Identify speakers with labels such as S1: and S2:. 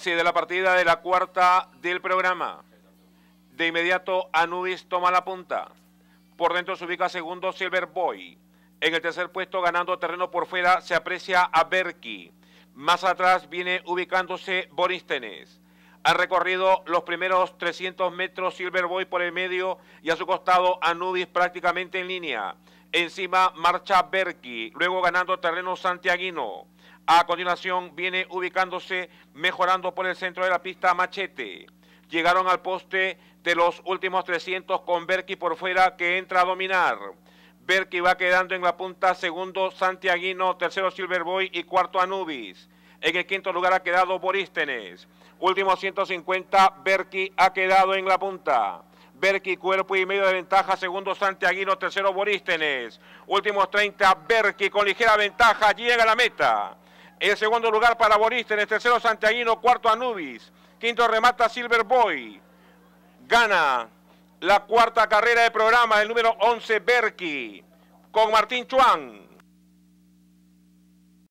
S1: se de la partida de la cuarta del programa. De inmediato, Anubis toma la punta. Por dentro se ubica segundo Silver Boy. En el tercer puesto, ganando terreno por fuera, se aprecia a Berki. Más atrás viene ubicándose Borístenes. Ha recorrido los primeros 300 metros Silver Boy por el medio y a su costado Anubis prácticamente en línea. Encima marcha Berki, luego ganando terreno Santiaguino. A continuación viene ubicándose, mejorando por el centro de la pista Machete. Llegaron al poste de los últimos 300 con Berki por fuera que entra a dominar. Berki va quedando en la punta, segundo Santiaguino, tercero Silverboy y cuarto Anubis. En el quinto lugar ha quedado Borístenes. Último 150, Berki ha quedado en la punta. Berki, cuerpo y medio de ventaja. Segundo Santiaguino, tercero Borístenes. Últimos 30, Berki con ligera ventaja. Llega a la meta. En segundo lugar para Borista, en el tercero Santiaguino, cuarto Anubis, quinto remata Silver Boy. Gana la cuarta carrera de programa, el número 11 Berki, con Martín Chuan.